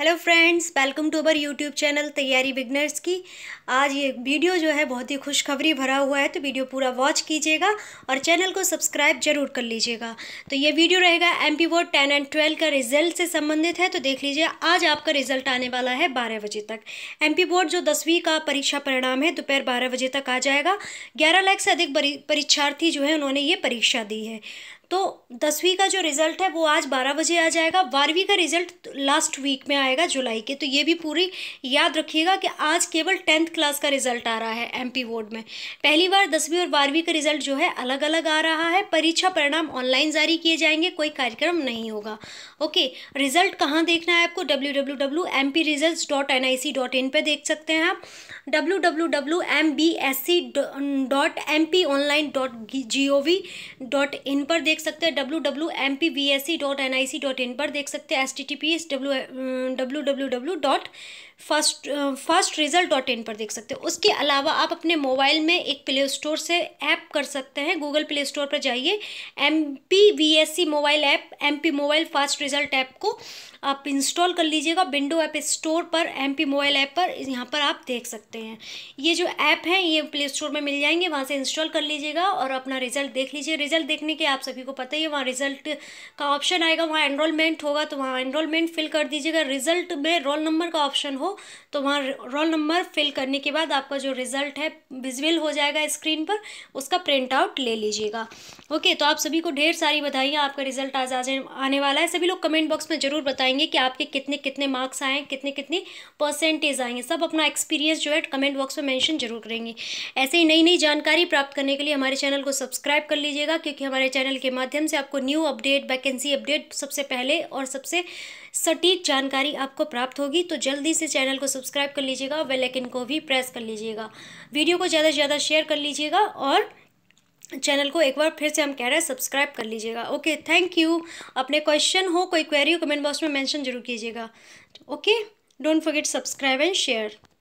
hello friends welcome to our YouTube channel तैयारी beginners की आज ये वीडियो जो है बहुत ही खुशखबरी भरा हुआ है तो वीडियो पूरा वॉच कीजिएगा और चैनल को सब्सक्राइब जरूर कर लीजिएगा तो ये वीडियो रहेगा एम पी वोट टेन एंड ट्वेल्व का रिजल्ट से संबंधित है तो देख लीजिए आज आपका रिजल्ट आने वाला है बारह बजे तक एम पी बोर्ड जो दसवीं का परीक्षा परिणाम है दोपहर बारह बजे तक आ जाएगा ग्यारह लाख से अधिक परीक्षार्थी जो है उन्होंने ये परीक्षा दी है तो दसवीं का जो रिज़ल्ट है वो आज बारह बजे आ जाएगा बारहवीं का रिज़ल्ट लास्ट वीक में आएगा जुलाई के तो ये भी पूरी याद रखिएगा कि आज केवल टेंथ क्लास का रिज़ल्ट आ रहा है एमपी बोर्ड में पहली बार दसवीं और बारहवीं का रिज़ल्ट जो है अलग अलग आ रहा है परीक्षा परिणाम ऑनलाइन जारी किए जाएंगे कोई कार्यक्रम नहीं होगा ओके रिज़ल्ट कहाँ देखना है आपको W W W M P result dot N I C dot in पर देख सकते हैं आप W W W M B S C dot M P online dot G O V dot in पर देख देख सकते हैं W W M P B S C dot N I C dot in पर देख सकते हैं S T T P W W W W dot first first result dot in पर देख सकते हैं उसके अलावा आप अपने मोबाइल में एक प्ले स्टोर से ऐप कर सकते हैं गूगल प्ले स्टोर पर जाइए M P B S C mobile app M P mobile fast result app को आप इंस्टॉल कर लीजिएगा विंडो ऐप स्टोर पर एम पी मोबाइल ऐप पर यहाँ पर आप देख सकते हैं ये जो ऐप हैं ये प्ले स्टोर में मिल जाएंगे वहाँ से इंस्टॉल कर लीजिएगा और अपना रिजल्ट देख लीजिए रिजल्ट देखने के आप सभी को पता ही है वहाँ रिजल्ट का ऑप्शन आएगा वहाँ एनरोलमेंट होगा तो वहाँ एनरोलमेंट फिल कर दीजिएगा रिजल्ट में रोल नंबर का ऑप्शन हो तो वहाँ रोल नंबर फिल करने के बाद आपका जो रिजल्ट है विजिबल हो जाएगा स्क्रीन पर उसका प्रिंट आउट ले लीजिएगा ओके तो आप सभी को ढेर सारी बधाइयाँ आपका रिजल्ट आज आने वाला है सभी लोग कमेंट बॉक्स में ज़रूर बताएंगे कि आपके कितने कितने मार्क्स आए कितने कितने परसेंटेज आएंगे सब अपना एक्सपीरियंस जो है कमेंट बॉक्स में मैंशन जरूर करेंगे ऐसे ही नई नई जानकारी प्राप्त करने के लिए हमारे चैनल को सब्सक्राइब कर लीजिएगा क्योंकि हमारे चैनल के माध्यम से आपको न्यू अपडेट वैकेंसी अपडेट सबसे पहले और सबसे सटीक जानकारी आपको प्राप्त होगी तो जल्दी से चैनल को सब्सक्राइब कर लीजिएगा और बेलाइकन को भी प्रेस कर लीजिएगा वीडियो को ज़्यादा से ज़्यादा शेयर कर लीजिएगा और चैनल को एक बार फिर से हम कह रहे हैं सब्सक्राइब कर लीजिएगा ओके थैंक यू अपने क्वेश्चन हो कोई क्वेरी हो कमेंट बॉक्स में मेंशन जरूर कीजिएगा okay don't forget subscribe and share